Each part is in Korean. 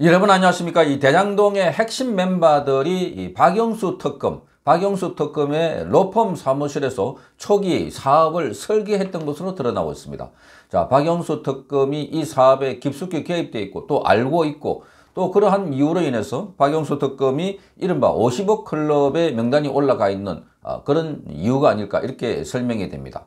여러분 안녕하십니까 이 대장동의 핵심 멤버들이 이 박영수 특검 박영수 특검의 로펌 사무실에서 초기 사업을 설계했던 것으로 드러나고 있습니다. 자, 박영수 특검이 이 사업에 깊숙이 개입돼 있고 또 알고 있고 또 그러한 이유로 인해서 박영수 특검이 이른바 50억 클럽의 명단이 올라가 있는 아, 그런 이유가 아닐까 이렇게 설명이 됩니다.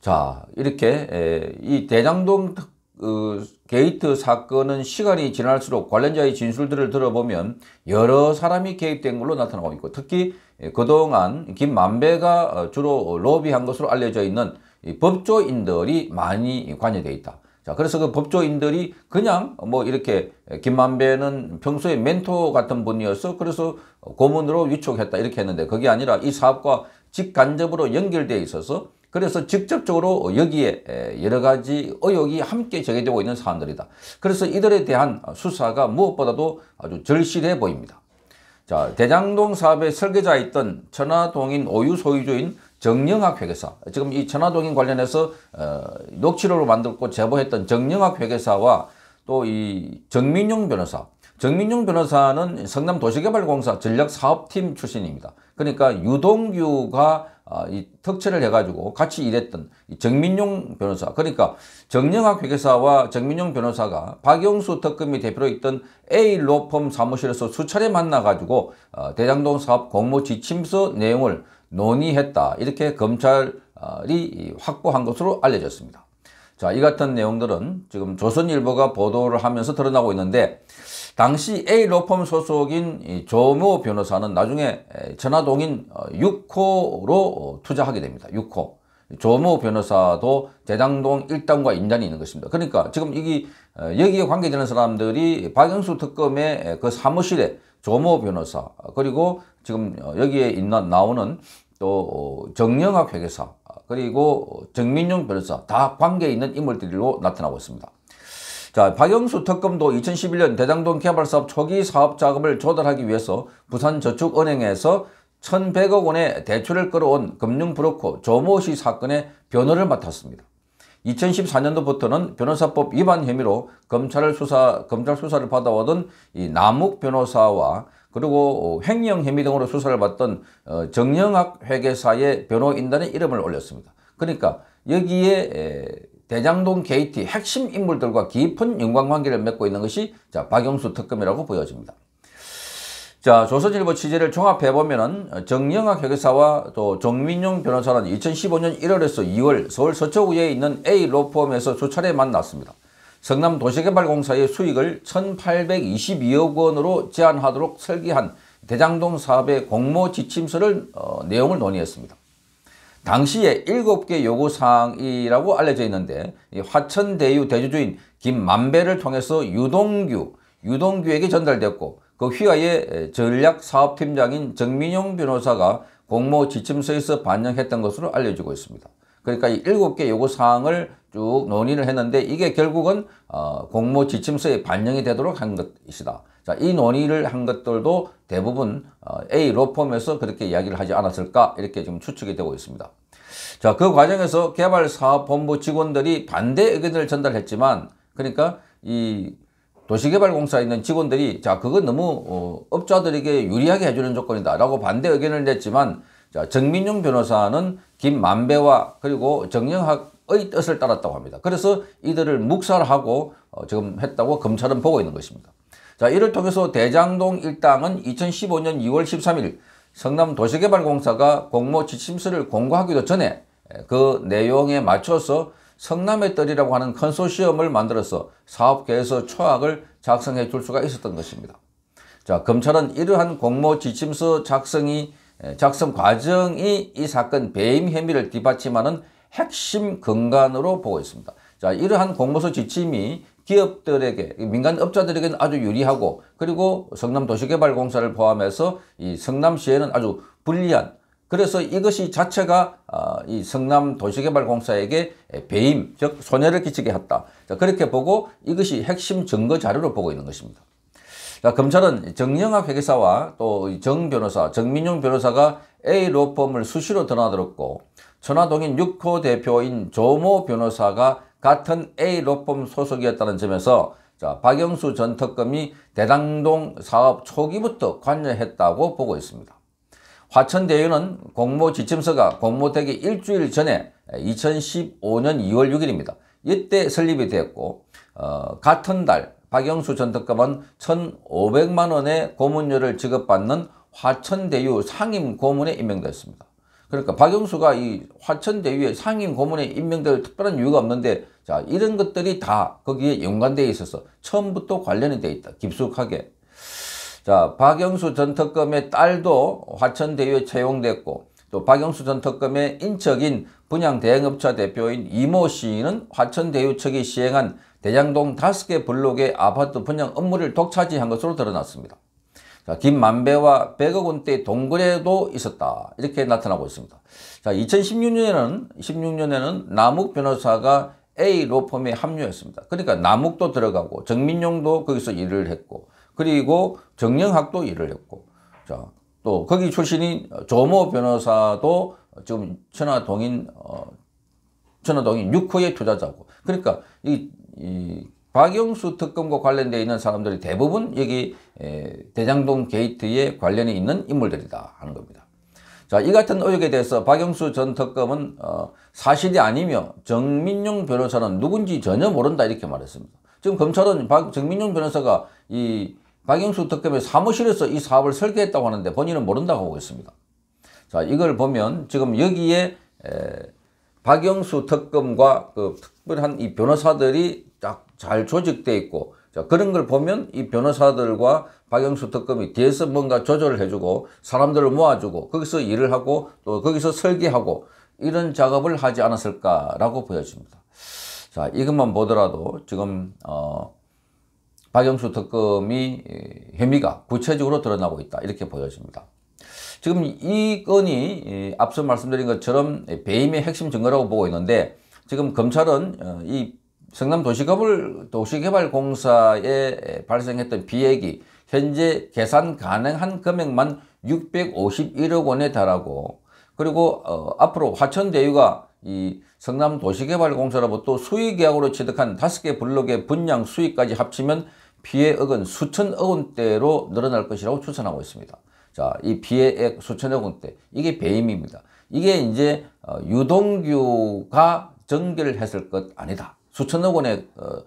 자, 이렇게 이 대장동 특검 그 게이트 사건은 시간이 지날수록 관련자의 진술들을 들어보면 여러 사람이 개입된 걸로 나타나고 있고 특히 예, 그동안 김만배가 어, 주로 로비한 것으로 알려져 있는 법조인들이 많이 관여돼 있다. 자, 그래서 그 법조인들이 그냥 뭐 이렇게 김만배는 평소에 멘토 같은 분이어서 그래서 고문으로 위촉했다 이렇게 했는데 그게 아니라 이 사업과 직간접으로 연결돼 있어서 그래서 직접적으로 여기에 여러 가지 의혹이 함께 제기되고 있는 사안들이다. 그래서 이들에 대한 수사가 무엇보다도 아주 절실해 보입니다. 자, 대장동 사업의 설계자였던 천화동인 오유 소유주인 정영학 회계사 지금 이 천화동인 관련해서 어, 녹취록을 만들고 제보했던 정영학 회계사와 또 이 정민용 변호사 정민용 변호사는 성남도시개발공사 전략사업팀 출신입니다. 그러니까 유동규가 어, 이 특채를 해가지고 같이 일했던 정민용 변호사 그러니까 정영학 회계사와 정민용 변호사가 박영수 특검이 대표로 있던 A 로펌 사무실에서 수차례 만나가지고 어, 대장동 사업 공모 지침서 내용을 논의했다 이렇게 검찰이 확보한 것으로 알려졌습니다. 자, 이 같은 내용들은 지금 조선일보가 보도를 하면서 드러나고 있는데 당시 A로펌 소속인 조모 변호사는 나중에 전화동인 6호로 어, 어, 투자하게 됩니다. 6호. 조모 변호사도 대장동 1단과 인단이 있는 것입니다. 그러니까 지금 여기, 어, 여기에 관계되는 사람들이 박영수 특검의 그 사무실에 조모 변호사, 그리고 지금 여기에 있는, 나오는 또 정영학 회계사, 그리고 정민용 변호사 다 관계 있는 인물들로 나타나고 있습니다. 자, 박영수 특검도 2011년 대장동 개발 사업 초기 사업 자금을 조달하기 위해서 부산저축은행에서 1,100억 원의 대출을 끌어온 금융브로커 조모 씨 사건의 변호를 맡았습니다. 2014년도부터는 변호사법 위반 혐의로 검찰을 수사, 검찰 수사를 받아오던 이 남욱 변호사와 그리고 횡령 혐의 등으로 수사를 받던 어, 정영학 회계사의 변호인단의 이름을 올렸습니다. 그러니까 여기에 대장동 게이트 핵심 인물들과 깊은 연관관계를 맺고 있는 것이 자, 박영수 특검이라고 보여집니다. 자 조선일보 취재를 종합해보면 정영학 회계사와 또 정민용 변호사는 2015년 1월에서 2월 서울 서초구에 있는 A 로펌에서 두 차례 만났습니다. 성남 도시개발공사의 수익을 1822억 원으로 제한하도록 설계한 대장동 사업의 공모 지침서를 어, 내용을 논의했습니다. 당시에 일곱 개 요구사항이라고 알려져 있는데 화천대유 대주주인 김만배를 통해서 유동규, 유동규에게 전달됐고 그휘하의 전략사업팀장인 정민용 변호사가 공모 지침서에서 반영했던 것으로 알려지고 있습니다. 그러니까 이 일곱 개 요구사항을 쭉 논의를 했는데 이게 결국은 어, 공모 지침서에 반영이 되도록 한 것이다. 자, 이 논의를 한 것들도 대부분 어, A 로펌에서 그렇게 이야기를 하지 않았을까 이렇게 지금 추측이 되고 있습니다. 자, 그 과정에서 개발사업본부 직원들이 반대 의견을 전달했지만 그러니까 이 도시개발공사에 있는 직원들이 자, 그건 너무 어, 업자들에게 유리하게 해주는 조건이다 라고 반대 의견을 냈지만 자, 정민용 변호사는 김만배와 그리고 정영학의 뜻을 따랐다고 합니다. 그래서 이들을 묵살하고 어, 지금 했다고 검찰은 보고 있는 것입니다. 자, 이를 통해서 대장동 일당은 2015년 2월 13일 성남 도시개발공사가 공모 지침서를 공고하기도 전에 그 내용에 맞춰서 성남의 떨이라고 하는 컨소시엄을 만들어서 사업계에서 초악을 작성해 줄 수가 있었던 것입니다. 자, 검찰은 이러한 공모 지침서 작성이 작성 과정이 이 사건 배임 혐의를 뒷받침하는 핵심 근간으로 보고 있습니다. 자, 이러한 공모서 지침이 기업들에게 민간 업자들에게는 아주 유리하고 그리고 성남 도시개발공사를 포함해서 이 성남시에는 아주 불리한 그래서 이것이 자체가 아, 이 성남 도시개발공사에게 배임 즉 손해를 끼치게 했다. 그렇게 보고 이것이 핵심 증거 자료로 보고 있는 것입니다. 자, 검찰은 정영학 회계사와 또 정 변호사, 정민용 변호사가 A로펌을 수시로 드나들었고 천화동인 6호 대표인 조모 변호사가 같은 A로펌 소속이었다는 점에서 자, 박영수 전 특검이 대당동 사업 초기부터 관여했다고 보고 있습니다. 화천대유는 공모 지침서가 공모되기 일주일 전에 2015년 2월 6일입니다. 이때 설립이 되었고 어, 같은 달 박영수 전 특검은 1,500만 원의 고문료를 지급받는 화천대유 상임 고문에 임명되었습니다 그러니까 박영수가 이 화천대유의 상임 고문에 임명될 특별한 이유가 없는데 자 이런 것들이 다 거기에 연관되어 있어서 처음부터 관련이 돼 있다. 깊숙하게. 자 박영수 전 특검의 딸도 화천대유에 채용됐고 또 박영수 전 특검의 인척인 분양대행업체 대표인 이모 씨는 화천대유 측이 시행한 대장동 다섯 개 블록의 아파트 분양 업무를 독차지한 것으로 드러났습니다. 자, 김만배와 백억 원대 동거래도 있었다. 이렇게 나타나고 있습니다. 자, 2016년에는 16년에는 남욱 변호사가 A 로펌에 합류했습니다. 그러니까 남욱도 들어가고 정민용도 거기서 일을 했고 그리고 정영학도 일을 했고 자, 또 거기 출신인 조모 변호사도 지금 천화동인 어, 천화동인 6호의 투자자고 그러니까 이, 이 박영수 특검과 관련되어 있는 사람들이 대부분 여기 대장동 게이트에 관련이 있는 인물들이다 하는 겁니다. 자, 이 같은 의혹에 대해서 박영수 전 특검은 어, 사실이 아니며 정민용 변호사는 누군지 전혀 모른다 이렇게 말했습니다. 지금 검찰은 박, 정민용 변호사가 이 박영수 특검의 사무실에서 이 사업을 설계했다고 하는데 본인은 모른다고 하고 있습니다. 자, 이걸 보면 지금 여기에 에, 박영수 특검과 그 특별한 이 변호사들이 잘 조직돼 있고 자, 그런 걸 보면 이 변호사들과 박영수 특검이 뒤에서 뭔가 조절을 해주고 사람들을 모아주고 거기서 일을 하고 또 거기서 설계하고 이런 작업을 하지 않았을까라고 보여집니다. 자, 이것만 보더라도 지금, 어, 박영수 특검이 혐의가 구체적으로 드러나고 있다. 이렇게 보여집니다. 지금 이 건이 앞서 말씀드린 것처럼 배임의 핵심 증거라고 보고 있는데 지금 검찰은 어, 이 성남 도시개발, 도시개발공사에 발생했던 비액이 현재 계산 가능한 금액만 651억 원에 달하고 그리고 어, 앞으로 화천대유가 이 성남 도시개발공사로부터 수의계약으로 취득한 5개 블록의 분양 수익까지 합치면 피해액은 수천억 원대로 늘어날 것이라고 추산하고 있습니다. 자, 이 피해액 수천억 원대 이게 배임입니다. 이게 이제 어, 유동규가 전결했을 것 아니다. 수천억 원의 어,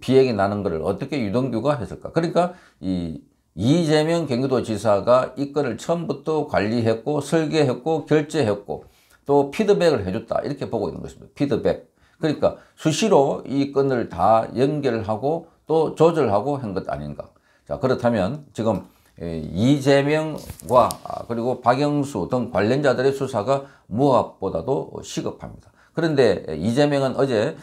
비행이 나는 것을 어떻게 유동규가 했을까? 그러니까 이 이재명 경기도지사가 이 건을 처음부터 관리했고 설계했고 결제했고 또 피드백을 해줬다 이렇게 보고 있는 것입니다. 피드백. 그러니까 수시로 이 건을 다 연결하고 또 조절하고 한 것 아닌가. 자 그렇다면 지금 이재명과 아, 그리고 박영수 등 관련자들의 수사가 무엇보다도 시급합니다. 그런데 이재명은 어제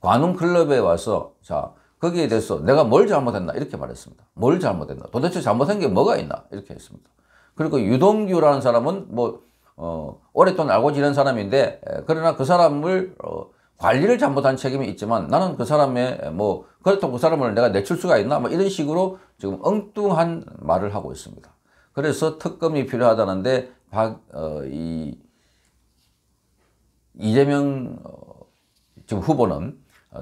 관훈클럽에 와서 자 거기에 대해서 내가 뭘 잘못했나 이렇게 말했습니다. 뭘 잘못했나 도대체 잘못한 게 뭐가 있나 이렇게 했습니다. 그리고 유동규라는 사람은 뭐 어, 오랫동안 알고 지낸 사람인데 그러나 그 사람을 어, 관리를 잘못한 책임이 있지만 나는 그 사람의 뭐 그렇다고 그 사람을 내가 내칠 수가 있나 뭐 이런 식으로 지금 엉뚱한 말을 하고 있습니다. 그래서 특검이 필요하다는데 박, 어, 이 이재명 어, 지금 후보는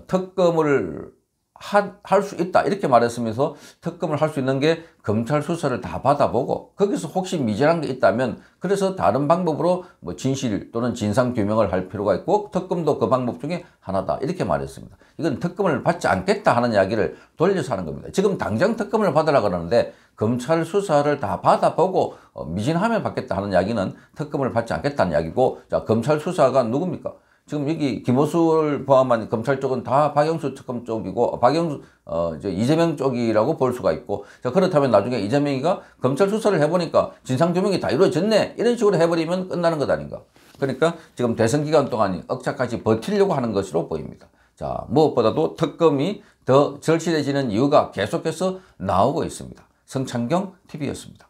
특검을 할 수 있다 이렇게 말했으면서 특검을 할 수 있는 게 검찰 수사를 다 받아보고 거기서 혹시 미진한 게 있다면 그래서 다른 방법으로 뭐 진실 또는 진상 규명을 할 필요가 있고 특검도 그 방법 중에 하나다 이렇게 말했습니다. 이건 특검을 받지 않겠다 하는 이야기를 돌려서 하는 겁니다. 지금 당장 특검을 받으라 그러는데 검찰 수사를 다 받아보고 어, 미진하면 받겠다 하는 이야기는 특검을 받지 않겠다는 이야기고 자 검찰 수사가 누굽니까? 지금 여기 김호수를 포함한 검찰 쪽은 다 박영수 특검 쪽이고 어, 박영수 어, 이제 이재명 쪽이라고 볼 수가 있고 자 그렇다면 나중에 이재명이가 검찰 수사를 해보니까 진상조명이 다 이루어졌네 이런 식으로 해버리면 끝나는 것 아닌가 그러니까 지금 대선 기간 동안 억차까지 버티려고 하는 것으로 보입니다 자 무엇보다도 특검이 더 절실해지는 이유가 계속해서 나오고 있습니다 성창경 TV였습니다.